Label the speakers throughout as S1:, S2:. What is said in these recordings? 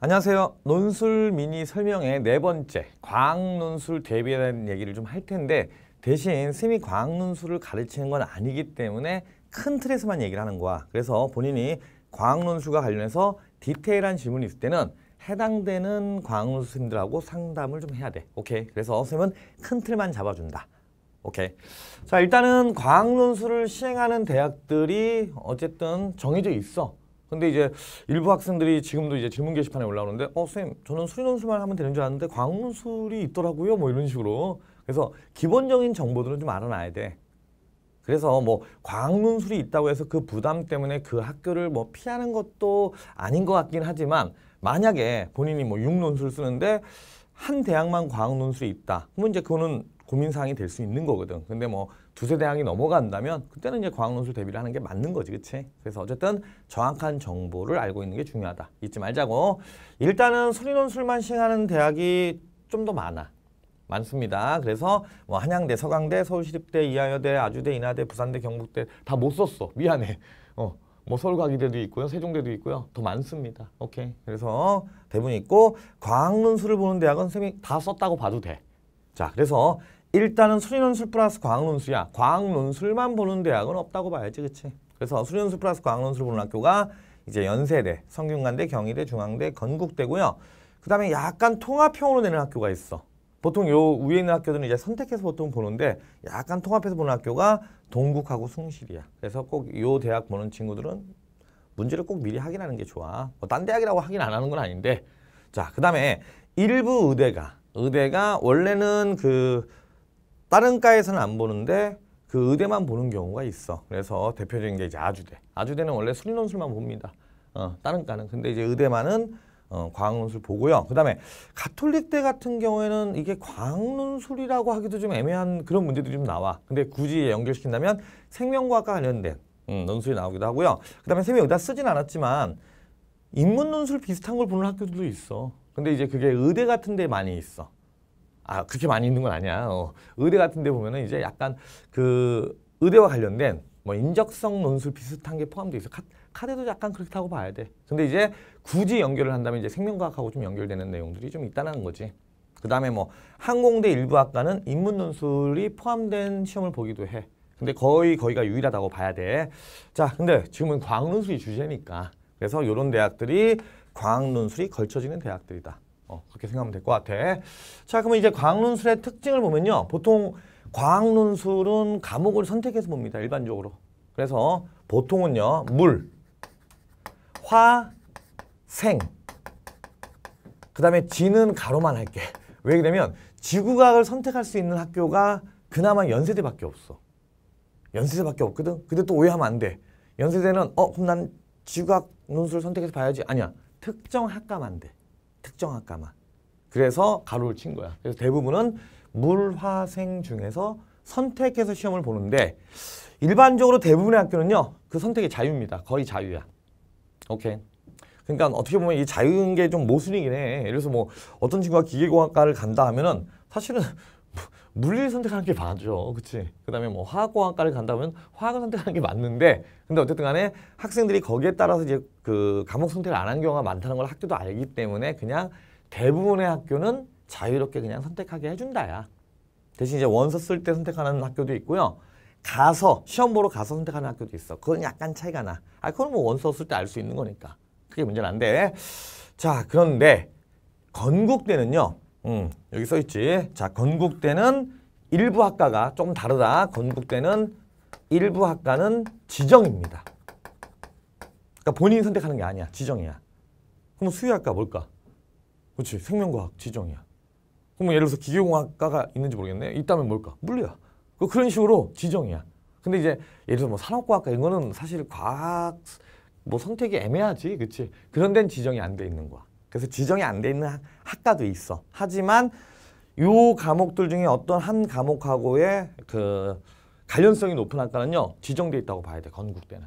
S1: 안녕하세요. 논술 미니 설명의 네 번째 과학논술 대비에 대한 얘기를 좀 할 텐데 대신 스미 과학논술을 가르치는 건 아니기 때문에 큰 틀에서만 얘기를 하는 거야. 그래서 본인이 과학논술과 관련해서 디테일한 질문이 있을 때는 해당되는 과학논술 선님들하고 상담을 좀 해야 돼. 오케이. 그래서 선생님은 큰 틀만 잡아준다. 오케이. 자 일단은 과학논술을 시행하는 대학들이 어쨌든 정해져 있어. 근데 이제 일부 학생들이 지금도 이제 질문 게시판에 올라오는데 어 선생님 저는 수리논술만 하면 되는 줄 알았는데 광술이 있더라고요 뭐 이런 식으로 그래서 기본적인 정보들은 좀 알아놔야 돼 그래서 뭐 광문술이 있다고 해서 그 부담 때문에 그 학교를 뭐 피하는 것도 아닌 것 같긴 하지만 만약에 본인이 뭐 육논술 쓰는데 한 대학만 과학논술이 있다 그러면 이제 그거는 고민사항이 될 수 있는 거거든 근데 뭐 두세 대항이 넘어간다면 그때는 이제 과학논술 대비를 하는 게 맞는 거지 그치? 그래서 어쨌든 정확한 정보를 알고 있는 게 중요하다 잊지 말자고 일단은 수리논술만 시행하는 대학이 좀 더 많아 많습니다 그래서 뭐 한양대, 서강대, 서울시립대, 이하여대, 아주대, 인하대, 부산대, 경북대 다 못 썼어 미안해 어. 뭐 서울과기대도 있고요. 세종대도 있고요. 더 많습니다. 오케이. 그래서 대부분 있고 과학논술을 보는 대학은 선생님이 다 썼다고 봐도 돼. 자, 그래서 일단은 수리논술 플러스 과학논술이야. 과학논술만 보는 대학은 없다고 봐야지, 그치? 그래서 수리논술 플러스 과학논술 보는 학교가 이제 연세대, 성균관대, 경희대, 중앙대, 건국대고요. 그 다음에 약간 통합형으로 내는 학교가 있어. 보통 요 위에 있는 학교들은 이제 선택해서 보통 보는데 약간 통합해서 보는 학교가 동국하고 숭실이야. 그래서 꼭 요 대학 보는 친구들은 문제를 꼭 미리 확인하는 게 좋아. 뭐 딴 대학이라고 확인 안 하는 건 아닌데. 자, 그 다음에 일부 의대가, 의대가 원래는 그 다른 과에서는 안 보는데 그 의대만 보는 경우가 있어. 그래서 대표적인 게 이제 아주대. 아주대는 원래 수리논술만 봅니다. 어, 다른 과는. 근데 이제 의대만은 어, 과학논술 보고요. 그 다음에 가톨릭대 같은 경우에는 이게 과학논술이라고 하기도 좀 애매한 그런 문제들이 좀 나와. 근데 굳이 연결시킨다면 생명과학과 관련된 음, 논술이 나오기도 하고요. 그 다음에 생명의다 쓰진 않았지만 인문논술 비슷한 걸 보는 학교들도 있어. 근데 이제 그게 의대 같은 데 많이 있어. 아 그렇게 많이 있는 건 아니야. 어, 의대 같은 데 보면은 이제 약간 그 의대와 관련된 뭐 인적성 논술 비슷한 게 포함되어 있어. 카, 카드도 약간 그렇다고 봐야 돼. 근데 이제 굳이 연결을 한다면 이제 생명과학하고 좀 연결되는 내용들이 좀 있다는 거지. 그 다음에 뭐 항공대 일부 학과는 인문 논술이 포함된 시험을 보기도 해. 근데 거의 거기가 유일하다고 봐야 돼. 자, 근데 지금은 과학 논술이 주제니까. 그래서 이런 대학들이 과학 논술이 걸쳐지는 대학들이다. 어, 그렇게 생각하면 될 것 같아. 자, 그러면 이제 과학논술의 특징을 보면요. 보통 과학논술은 과목을 선택해서 봅니다. 일반적으로. 그래서 보통은요. 물, 화, 생. 그 다음에 지는 가로만 할게. 왜 그러냐면 지구과학을 선택할 수 있는 학교가 그나마 연세대밖에 없어. 연세대밖에 없거든. 근데 또 오해하면 안 돼. 연세대는 어 그럼 난 지구학 과 논술을 선택해서 봐야지. 아니야. 특정 학과만 돼. 특정학과만 그래서 가로를 친 거야. 그래서 대부분은 물화생 중에서 선택해서 시험을 보는데 일반적으로 대부분의 학교는요. 그 선택의 자유입니다. 거의 자유야. 오케이. 그러니까 어떻게 보면 이 자유인 게 좀 모순이긴 해. 예를 들어서 뭐 어떤 친구가 기계공학과를 간다 하면은 사실은 물리를 선택하는 게 맞죠. 그치? 그 다음에 뭐 화학공학과를 간다면 화학을 선택하는 게 맞는데 근데 어쨌든 간에 학생들이 거기에 따라서 이제 그 과목 선택을 안 한 경우가 많다는 걸 학교도 알기 때문에 그냥 대부분의 학교는 자유롭게 그냥 선택하게 해준다야. 대신 이제 원서 쓸 때 선택하는 학교도 있고요. 가서 시험 보러 가서 선택하는 학교도 있어. 그건 약간 차이가 나. 아 그건 뭐 원서 쓸 때 알 수 있는 거니까. 그게 문제는 안 돼. 자 그런데 건국대는요. 음, 여기 써 있지. 자, 건국대는 일부 학과가 조금 다르다. 건국대는 일부 학과는 지정입니다. 그러니까 본인이 선택하는 게 아니야. 지정이야. 그럼 수의학과 뭘까? 그렇지. 생명과학 지정이야. 그럼 예를 들어서 기계공학과가 있는지 모르겠네. 있다면 뭘까? 물리야. 그, 그런 식으로 지정이야. 근데 이제 예를 들어 뭐 산업과학과 이런 거는 사실 과학 뭐 선택이 애매하지. 그렇지. 그런 데는 지정이 안 돼 있는 거야. 그래서 지정이 안 돼 있는 학과도 있어. 하지만 요 과목들 중에 어떤 한 과목하고의 그 관련성이 높은 학과는요 지정돼 있다고 봐야 돼 건국대는.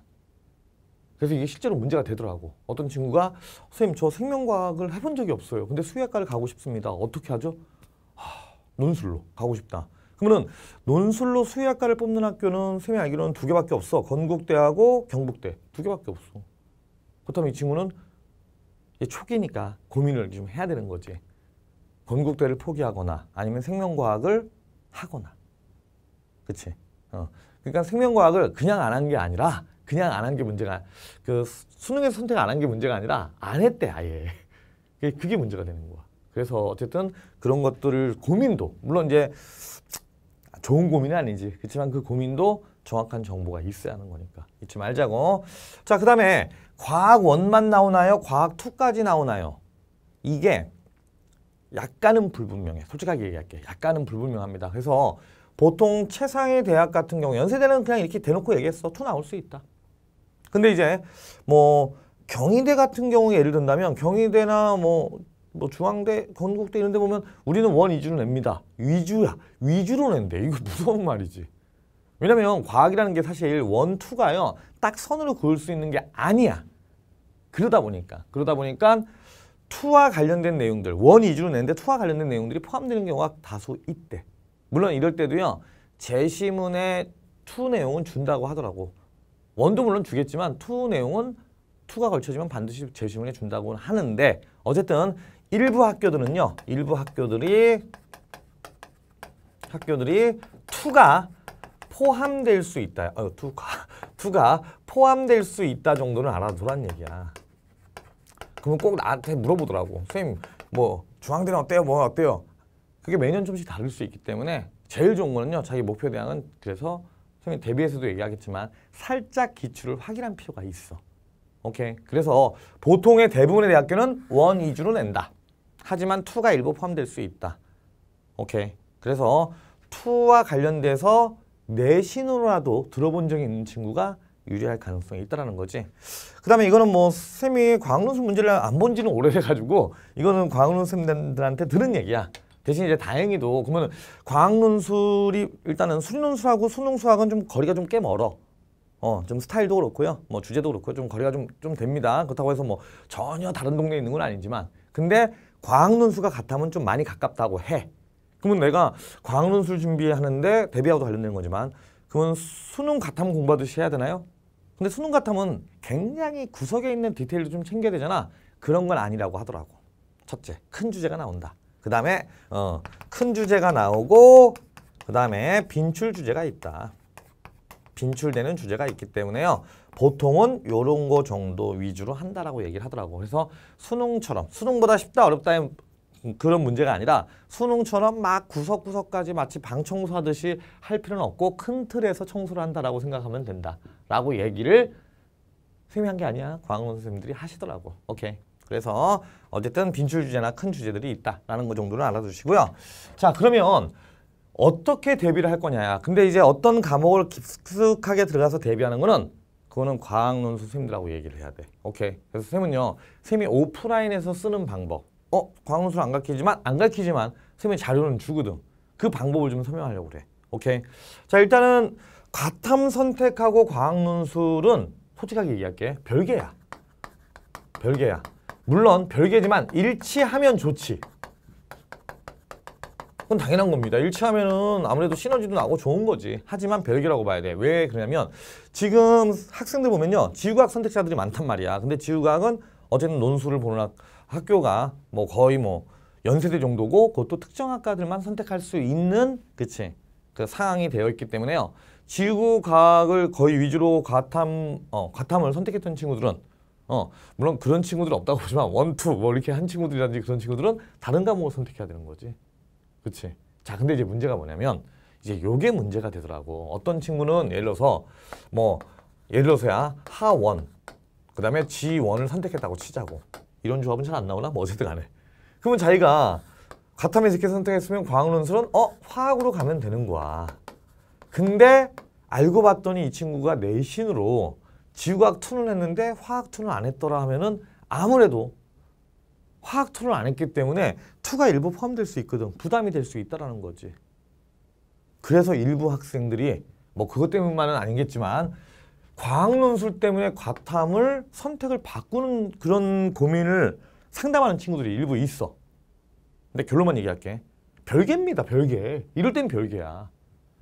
S1: 그래서 이게 실제로 문제가 되더라고. 어떤 친구가 선생님 저 생명과학을 해본 적이 없어요. 근데 수의학과를 가고 싶습니다. 어떻게 하죠? 하, 논술로 가고 싶다. 그러면은 논술로 수의학과를 뽑는 학교는 선생님 알기로는 두 개밖에 없어. 건국대하고 경북대 두 개밖에 없어. 그렇다면 이 친구는 초기니까 고민을 좀 해야 되는 거지. 건국대를 포기하거나 아니면 생명과학을 하거나. 그치? 어. 그러니까 생명과학을 그냥 안 한 게 아니라 그냥 안 한 게 문제가 그 수능에서 선택 안 한 게 문제가 아니라 안 했대 아예. 그게, 그게 문제가 되는 거야. 그래서 어쨌든 그런 것들을 고민도 물론 이제 좋은 고민은 아니지. 그렇지만 그 고민도 정확한 정보가 있어야 하는 거니까 잊지 말자고. 자, 그 다음에 과학 원만 나오나요? 과학 투까지 나오나요? 이게 약간은 불분명해. 솔직하게 얘기할게. 요 약간은 불분명합니다. 그래서 보통 최상의 대학 같은 경우 연세대는 그냥 이렇게 대놓고 얘기했어. 투 나올 수 있다. 근데 이제 뭐 경희대 같은 경우 예를 든다면 경희대나 뭐, 뭐 중앙대, 건국대 이런 데 보면 우리는 원 위주로 냅니다. 위주야. 위주로 낸대. 이거 무서운 말이지. 왜냐면 과학이라는 게 사실 원, 투가요. 딱 선으로 그을 수 있는 게 아니야. 그러다 보니까. 그러다 보니까 투와 관련된 내용들, 원 위주로 내는데 투와 관련된 내용들이 포함되는 경우가 다소 있대. 물론 이럴 때도요. 제시문에 투 내용은 준다고 하더라고. 원도 물론 주겠지만 투 내용은 투가 걸쳐지면 반드시 제시문에 준다고 하는데 어쨌든 일부 학교들은요. 일부 학교들이 학교들이 투가 포함될 수 있다. 어, 투가, 투가 포함될 수 있다 정도는 알아두란 얘기야. 그러면 꼭 나한테 물어보더라고. 선생님, 뭐 중앙대는 어때요? 뭐 어때요? 그게 매년 좀씩 다를 수 있기 때문에 제일 좋은 거는요. 자기 목표 대항은 그래서 선생님 대비해서도 얘기하겠지만 살짝 기출을 확인한 필요가 있어. 오케이. 그래서 보통의 대부분의 대학교는 원 위주로 낸다. 하지만 투가 일부 포함될 수 있다. 오케이. 그래서 투와 관련돼서 내신으로라도 들어본 적이 있는 친구가 유리할 가능성이 있다라는 거지. 그다음에 이거는 뭐 쌤이 과학논술 문제를 안 본 지는 오래돼가지고 이거는 과학논 쌤들한테 들은 얘기야. 대신 이제 다행히도 그러면 과학논술이 일단은 수리논술하고 수능수학은 좀 거리가 좀 꽤 멀어. 어, 좀 스타일도 그렇고요. 뭐 주제도 그렇고 좀 거리가 좀좀 됩니다. 그렇다고 해서 뭐 전혀 다른 동네에 있는 건 아니지만 근데 과학논술과 같다면좀 많이 가깝다고 해. 그러면 내가 과학논술 준비하는데 데뷔하고도 관련된 거지만 그건 수능 같탐 공부하듯이 해야 되나요? 근데 수능 같탐은 굉장히 구석에 있는 디테일도 좀 챙겨야 되잖아. 그런 건 아니라고 하더라고. 첫째, 큰 주제가 나온다. 그 다음에 어, 큰 주제가 나오고 그 다음에 빈출 주제가 있다. 빈출되는 주제가 있기 때문에요. 보통은 요런 거 정도 위주로 한다라고 얘기를 하더라고. 그래서 수능처럼 수능보다 쉽다 어렵다 그런 문제가 아니라 수능처럼 막 구석구석까지 마치 방 청소하듯이 할 필요는 없고 큰 틀에서 청소를 한다라고 생각하면 된다라고 얘기를 선생님이 한 게 아니야. 과 광원 선생님들이 하시더라고. 오케이. 그래서 어쨌든 빈출 주제나 큰 주제들이 있다라는 것 정도는 알아두시고요. 자 그러면 어떻게 대비를 할 거냐. 근데 이제 어떤 과목을 깊숙하게 들어가서 대비하는 거는 그거는 과학논 술 선생님들하고 얘기를 해야 돼. 오케이. 그래서 선생님은요. 선생님이 오프라인에서 쓰는 방법 어 광원수를 안 가르치지만 안 가르치지만 선생님이 자료는 주거든. 그 방법을 좀 설명하려고 그래. 오케이. 자 일단은 과탐 선택하고 과학논술은 솔직하게 얘기할게. 별개야. 별개야. 물론 별개지만 일치하면 좋지. 그건 당연한 겁니다. 일치하면은 아무래도 시너지도 나고 좋은 거지. 하지만 별개라고 봐야 돼. 왜 그러냐면 지금 학생들 보면요. 지구과학 선택자들이 많단 말이야. 근데 지구과학은 어제는 논술을 보는 학교가 뭐 거의 뭐 연세대 정도고 그것도 특정 학과들만 선택할 수 있는 그치 그 상황이 되어 있기 때문에요. 지구 과학을 거의 위주로 과탐 어 과탐을 선택했던 친구들은 어 물론 그런 친구들 없다고 보지만 원투 뭐 이렇게 한 친구들이라든지 그런 친구들은 다른 과목을 선택해야 되는 거지. 그치? 자 근데 이제 문제가 뭐냐면 이제 요게 문제가 되더라고. 어떤 친구는 예를 들어서 뭐 예를 들어서야 하원 그 다음에 G1을 선택했다고 치자고. 이런 조합은 잘 안 나오나? 뭐 어쨌든 안 해. 그러면 자기가 가타미스 이렇게 선택했으면 광학론술은 어? 화학으로 가면 되는 거야. 근데 알고 봤더니 이 친구가 내신으로 지구학 투는 했는데 화학 투는 안 했더라 하면은 아무래도 화학 투를 안 했기 때문에 투가 일부 포함될 수 있거든. 부담이 될 수 있다라는 거지. 그래서 일부 학생들이 뭐 그것 때문만은 아니겠지만 과학 논술 때문에 과탐을 선택을 바꾸는 그런 고민을 상담하는 친구들이 일부 있어. 근데 결론만 얘기할게. 별개입니다, 별개. 이럴 땐 별개야.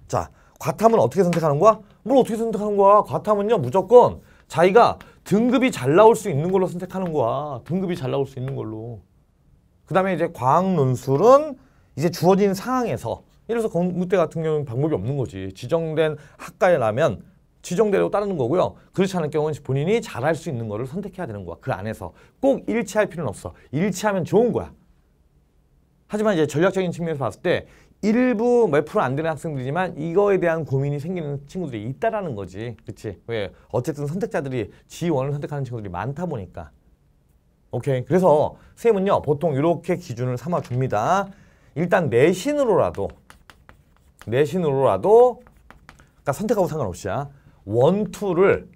S1: 자, 과탐은 어떻게 선택하는 거야? 뭘 어떻게 선택하는 거야? 과탐은요, 무조건 자기가 등급이 잘 나올 수 있는 걸로 선택하는 거야. 등급이 잘 나올 수 있는 걸로. 그 다음에 이제 과학 논술은 이제 주어진 상황에서 예를 들어서 공대 같은 경우는 방법이 없는 거지. 지정된 학과에 라면 지정대로 따르는 거고요. 그렇지 않을 경우는 본인이 잘할 수 있는 거를 선택해야 되는 거야. 그 안에서 꼭 일치할 필요는 없어. 일치하면 좋은 거야. 하지만 이제 전략적인 측면에서 봤을 때 일부 몇 프로 안 되는 학생들이지만 이거에 대한 고민이 생기는 친구들이 있다라는 거지. 그치? 왜? 어쨌든 선택자들이 지원을 선택하는 친구들이 많다 보니까. 오케이. 그래서 쌤은요. 보통 이렇게 기준을 삼아 줍니다. 일단 내신으로라도 내신으로라도 그러니까 선택하고 상관없이야. 원투를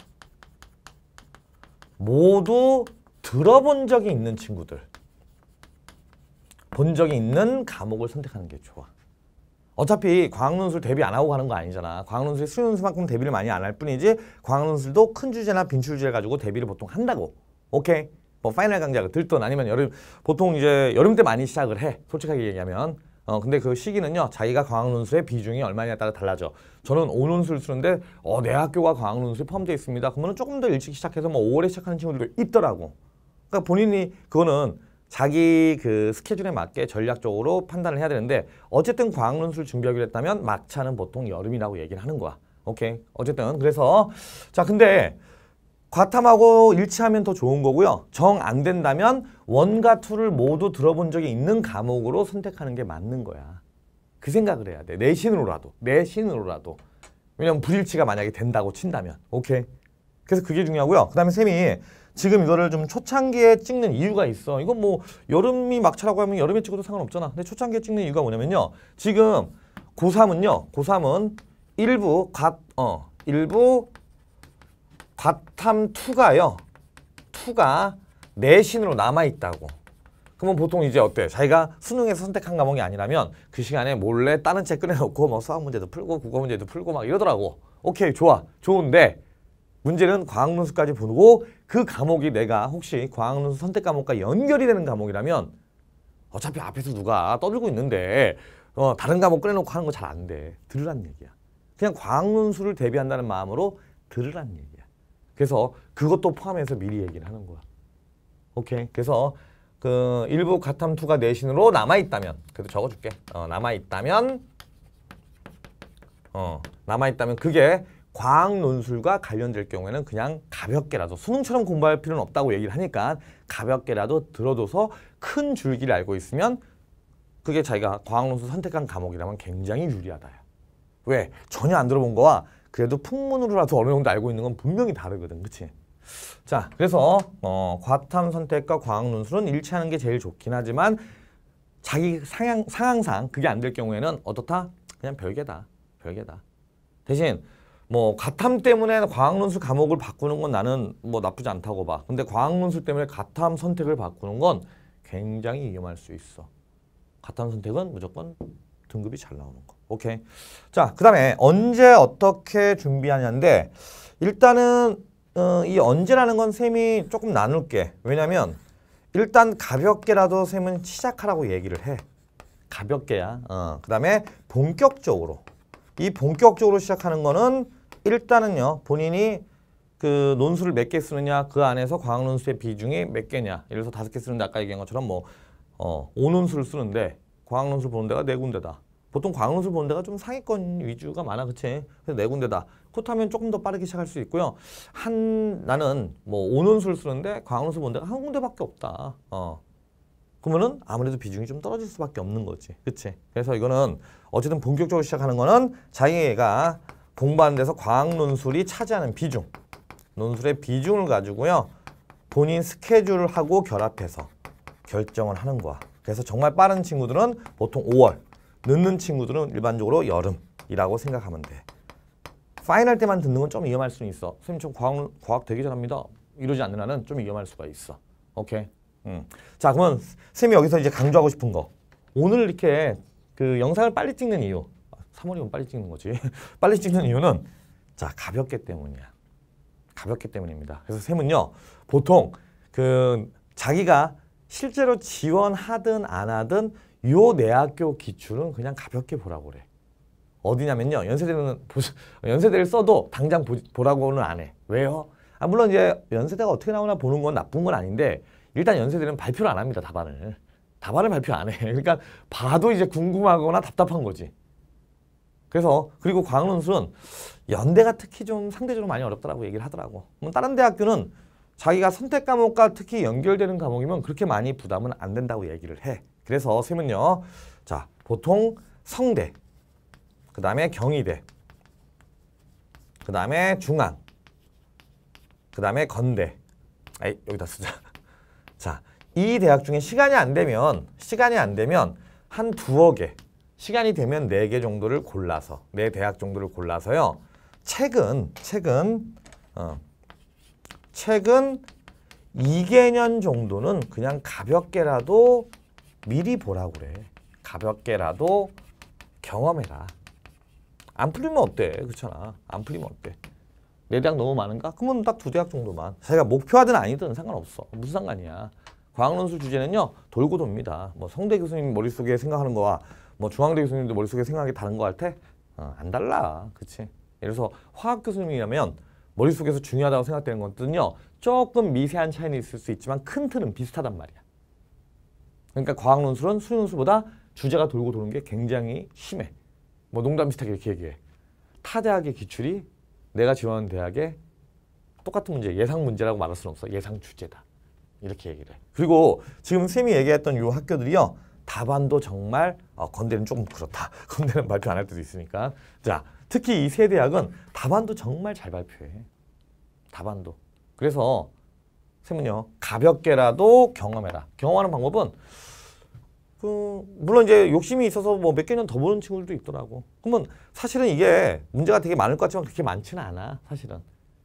S1: 모두 들어본 적이 있는 친구들 본 적이 있는 과목을 선택하는 게 좋아 어차피 과학논술 대비 안 하고 가는 거 아니잖아 과학논술이 수능수만큼 대비를 많이 안 할 뿐이지 과학논술도 큰 주제나 빈 주제 가지고 대비를 보통 한다고 오케이 뭐 파이널 강좌를 그 들든 아니면 여름 보통 이제 여름 때 많이 시작을 해 솔직하게 얘기하면 어, 근데 그 시기는요, 자기가 과학논술의 비중이 얼마냐에 따라 달라져. 저는 오논술 쓰는데, 어, 내 네 학교가 과학논술에 포함되어 있습니다. 그러면 조금 더 일찍 시작해서 뭐 5월에 시작하는 친구들도 있더라고. 그러니까 본인이 그거는 자기 그 스케줄에 맞게 전략적으로 판단을 해야 되는데, 어쨌든 과학논술 준비하기로 했다면 막차는 보통 여름이라고 얘기를 하는 거야. 오케이. 어쨌든, 그래서, 자, 근데 과탐하고 일치하면 더 좋은 거고요. 정 안 된다면 원과 투를 모두 들어본 적이 있는 과목으로 선택하는 게 맞는 거야. 그 생각을 해야 돼. 내신으로라도. 내신으로라도. 왜냐면 불일치가 만약에 된다고 친다면. 오케이. 그래서 그게 중요하고요. 그 다음에 쌤이 지금 이거를 좀 초창기에 찍는 이유가 있어. 이건 뭐 여름이 막차라고 하면 여름에 찍어도 상관없잖아. 근데 초창기에 찍는 이유가 뭐냐면요. 지금 고3은요. 고3은 일부 갓, 어, 일부 바탐2가요. 2가 내신으로 남아있다고. 그러면 보통 이제 어때? 자기가 수능에서 선택한 과목이 아니라면 그 시간에 몰래 다른 책 꺼내놓고 뭐 수학 문제도 풀고 국어 문제도 풀고 막 이러더라고. 오케이, 좋아. 좋은데 문제는 과학론수까지 보고 그 과목이 내가 혹시 과학론수 선택 과목과 연결이 되는 과목이라면 어차피 앞에서 누가 떠들고 있는데 어, 다른 과목 꺼내놓고 하는 거 잘 안 돼. 들으란 얘기야. 그냥 과학론수를 대비한다는 마음으로 들으란 얘기. 야 그래서 그것도 포함해서 미리 얘기를 하는 거야. 오케이. 그래서 그 일부 가탐 투가 내신으로 남아 있다면 그래도 적어 줄게. 어, 남아 있다면 어, 남아 있다면 그게 과학 논술과 관련될 경우에는 그냥 가볍게라도 수능처럼 공부할 필요는 없다고 얘기를 하니까 가볍게라도 들어둬서 큰 줄기를 알고 있으면 그게 자기가 과학 논술 선택한 과목이라면 굉장히 유리하다. 왜? 전혀 안 들어본 거와 그래도 풍문으로라도 어느 정도 알고 있는 건 분명히 다르거든. 그치? 자, 그래서 어, 과탐 선택과 과학 논술은 일치하는 게 제일 좋긴 하지만 자기 상향, 상황상 그게 안 될 경우에는 어떻다? 그냥 별개다. 별개다. 대신 뭐 과탐 때문에 과학 논술 과목을 바꾸는 건 나는 뭐 나쁘지 않다고 봐. 근데 과학 논술 때문에 과탐 선택을 바꾸는 건 굉장히 위험할 수 있어. 과탐 선택은 무조건 등급이 잘 나오는 거. 오케이. 자, 그 다음에 언제 어떻게 준비하냐인데 일단은 어, 이 언제라는 건 쌤이 조금 나눌게. 왜냐면 일단 가볍게라도 쌤은 시작하라고 얘기를 해. 가볍게야. 어, 그 다음에 본격적으로. 이 본격적으로 시작하는 거는 일단은요. 본인이 그 논술을 몇 개 쓰느냐 그 안에서 과학 논술의 비중이 몇 개냐 예를 들어서 다섯 개 쓰는데 아까 얘기한 것처럼 뭐 어, 5논술을 쓰는데 과학논술 보는 데가 네 군데다. 보통 과학논술 보는 데가 좀 상위권 위주가 많아, 그치? 그래서 네 군데다. 그렇다면 조금 더 빠르게 시작할 수 있고요. 한, 나는 뭐 오논술 쓰는데 과학논술 보는 데가 한 군데밖에 없다. 어. 그러면은 아무래도 비중이 좀 떨어질 수밖에 없는 거지. 그치? 그래서 이거는 어쨌든 본격적으로 시작하는 거는 자기가 공부하는 데서 과학논술이 차지하는 비중. 논술의 비중을 가지고요. 본인 스케줄하고 결합해서 결정을 하는 거야. 그래서 정말 빠른 친구들은 보통 5월, 늦는 친구들은 일반적으로 여름이라고 생각하면 돼. 파이널 때만 듣는 건 좀 위험할 수 있어. 선생님 좀 과학, 과학 되기 전합니다. 이러지 않는 한은 좀 위험할 수가 있어. 오케이. 음. 자 그러면 선생님이 여기서 이제 강조하고 싶은 거. 오늘 이렇게 그 영상을 빨리 찍는 이유. 3월이면 아, 빨리 찍는 거지. 빨리 찍는 이유는 자 가볍기 때문이야. 가볍기 때문입니다. 그래서 쌤은요 보통 그 자기가 실제로 지원하든 안 하든 요대 네 학교 기출은 그냥 가볍게 보라고 그래. 어디냐면요. 연세대는 연세대를 써도 당장 보, 라고는안 해. 왜요? 아, 물론 이제 연세대가 어떻게 나오나 보는 건 나쁜 건 아닌데 일단 연세대는 발표를 안 합니다. 답안을. 답안을 발표 안 해. 그러니까 봐도 이제 궁금하거나 답답한 거지. 그래서 그리고 광학논술은 연대가 특히 좀 상대적으로 많이 어렵다라고 얘기를 하더라고. 뭐 다른 대학교는 자기가 선택 과목과 특히 연결되는 과목이면 그렇게 많이 부담은 안 된다고 얘기를 해. 그래서 쌤은요. 자, 보통 성대, 그 다음에 경희대, 그 다음에 중앙, 그 다음에 건대. 아이, 여기다 쓰자. 자, 이 대학 중에 시간이 안 되면, 시간이 안 되면 한 두어 개, 시간이 되면 네 개 정도를 골라서, 네 대학 정도를 골라서요. 책은, 책은, 어, 책은 2개년 정도는 그냥 가볍게라도 미리 보라 그래. 가볍게라도 경험해라. 안 풀리면 어때? 그렇잖아. 안 풀리면 어때? 네 대학 너무 많은가? 그러면 딱두 대학 정도만. 자기가 목표하든 아니든 상관없어. 무슨 상관이야. 과학논술 주제는요. 돌고 돕니다. 뭐 성대 교수님 머릿속에 생각하는 거와 뭐 중앙대 교수님도 머릿속에 생각이 다른 거할 때? 어, 안 달라. 그치? 예를 들어서 화학 교수님이라면 머릿속에서 중요하다고 생각되는 것들은요. 조금 미세한 차이는 있을 수 있지만 큰 틀은 비슷하단 말이야. 그러니까 과학논술은 수능수보다 주제가 돌고 도는 게 굉장히 심해. 뭐 농담 비슷하게 이렇게 얘기해. 타 대학의 기출이 내가 지원하는 대학의 똑같은 문제, 예상 문제라고 말할 수는 없어. 예상 주제다. 이렇게 얘기를 해. 그리고 지금 쌤이 얘기했던 요 학교들이요. 답안도 정말 어, 건대는 조금 그렇다. 건대는 발표 안 할 때도 있으니까. 자, 특히 이 세 대학은 답안도 정말 잘 발표해. 답안도. 그래서 쌤은요 가볍게라도 경험해라. 경험하는 방법은 그 물론 이제 욕심이 있어서 뭐 몇 개년 더 보는 친구들도 있더라고. 그러면 사실은 이게 문제가 되게 많을 것 같지만 그렇게 많지는 않아 사실은.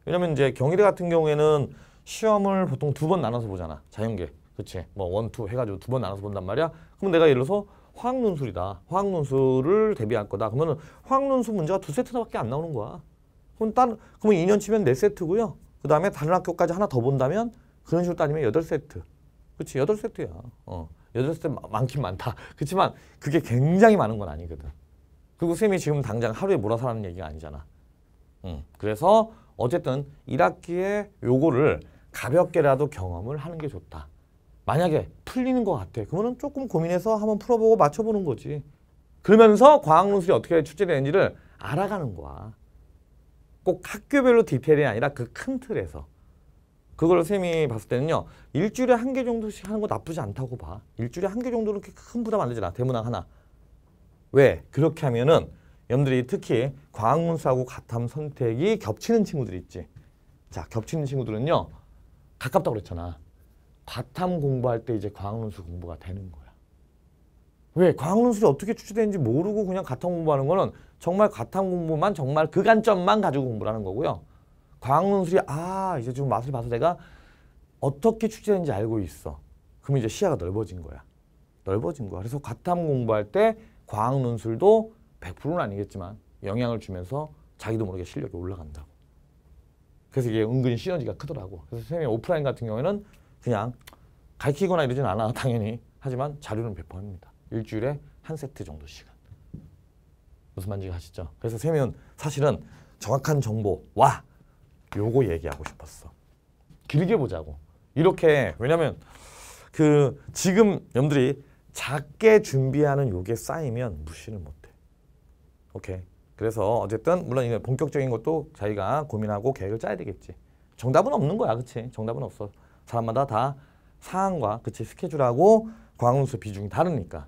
S1: 왜냐면 이제 경희대 같은 경우에는 시험을 보통 두 번 나눠서 보잖아 자연계. 그렇지. 뭐 원투 해가지고 두 번 나눠서 본단 말이야. 그럼 내가 예를 들어서 화학논술이다. 화학논술을 대비할 거다. 그러면 화학논술 문제가 두 세트밖에 안 나오는 거야. 그럼 딴, 그러면 2년 치면 4세트고요. 그 다음에 다른 학교까지 하나 더 본다면 그런 식으로 따지면 8세트. 그치, 8세트야. 어, 8세트 많긴 많다. 그렇지만 그게 굉장히 많은 건 아니거든. 그리고 쌤이 지금 당장 하루에 몰아서 하는 얘기가 아니잖아. 음, 그래서 어쨌든 1학기에 요거를 가볍게라도 경험을 하는 게 좋다. 만약에 풀리는 것 같아. 그거는 조금 고민해서 한번 풀어보고 맞춰보는 거지. 그러면서 과학논술이 어떻게 출제되는지를 알아가는 거야. 꼭 학교별로 디테일이 아니라 그 큰 틀에서. 그걸 쌤이 봤을 때는요. 일주일에 한 개 정도씩 하는 거 나쁘지 않다고 봐. 일주일에 한 개 정도는 그렇게 큰 부담 안되잖아 대문항 하나. 왜? 그렇게 하면은 여러분들이 특히 과학문수하고 가탐 선택이 겹치는 친구들이 있지. 자, 겹치는 친구들은요. 가깝다고 그랬잖아. 과탐 공부할 때 이제 과학논술 공부가 되는 거야. 왜? 과학논술이 어떻게 출제되는지 모르고 그냥 과탐 공부하는 거는 정말 과탐 공부만 정말 그 관점만 가지고 공부를 하는 거고요. 과학논술이 아 이제 지좀 맛을 봐서 내가 어떻게 출제되는지 알고 있어. 그러면 이제 시야가 넓어진 거야. 넓어진 거야. 그래서 과탐 공부할 때 과학논술도 100%는 아니겠지만 영향을 주면서 자기도 모르게 실력이 올라간다고. 그래서 이게 은근히 시너지가 크더라고. 그래서 선생님 오프라인 같은 경우에는 그냥 가르치거나 이러진 않아 당연히 하지만 자료는 배포합니다 일주일에 한 세트 정도 시간 무슨 말인지 아시죠? 그래서 세면 사실은 정확한 정보와 요거 얘기하고 싶었어 길게 보자고 이렇게 왜냐면 그 지금 염들이 작게 준비하는 요게 쌓이면 무시를 못해 오케이 그래서 어쨌든 물론 이 본격적인 것도 자기가 고민하고 계획을 짜야 되겠지 정답은 없는 거야 그치 정답은 없어 사람마다 다 상황과 그치 스케줄하고 광운수 비중이 다르니까.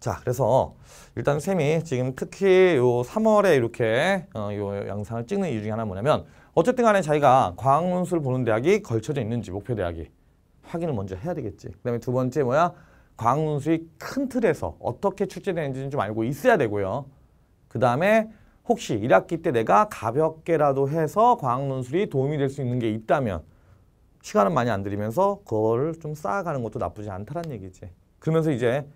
S1: 자, 그래서 일단 쌤이 지금 특히 요 3월에 이렇게 어, 요 영상을 찍는 이유 중에 하나 뭐냐면 어쨌든 간에 자기가 광운수를 보는 대학이 걸쳐져 있는지 목표 대학이 확인을 먼저 해야 되겠지. 그다음에 두 번째 뭐야? 광운수의 큰 틀에서 어떻게 출제되는지는 좀 알고 있어야 되고요. 그다음에 혹시 1학기 때 내가 가볍게라도 해서 과학논술이 도움이 될 수 있는 게 있다면 시간은 많이 안 들이면서 그걸좀 쌓아가는 것도 나쁘지 않다는 얘기지. 그러면서 이제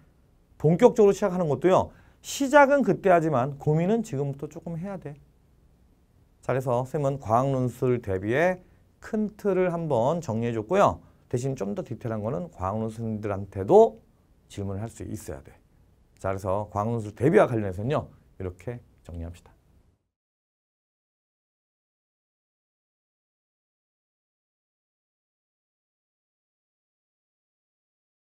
S1: 본격적으로 시작하는 것도요. 시작은 그때 하지만 고민은 지금부터 조금 해야 돼. 자, 그서 쌤은 과학 논술 대비해 큰 틀을 한번 정리해 줬고요. 대신 좀 더 디테일한 거는 과학 논술님들한테도 질문을 할 수 있어야 돼. 자, 그래서 과학 논술 대비와 관련해서는요. 이렇게 정리합시다.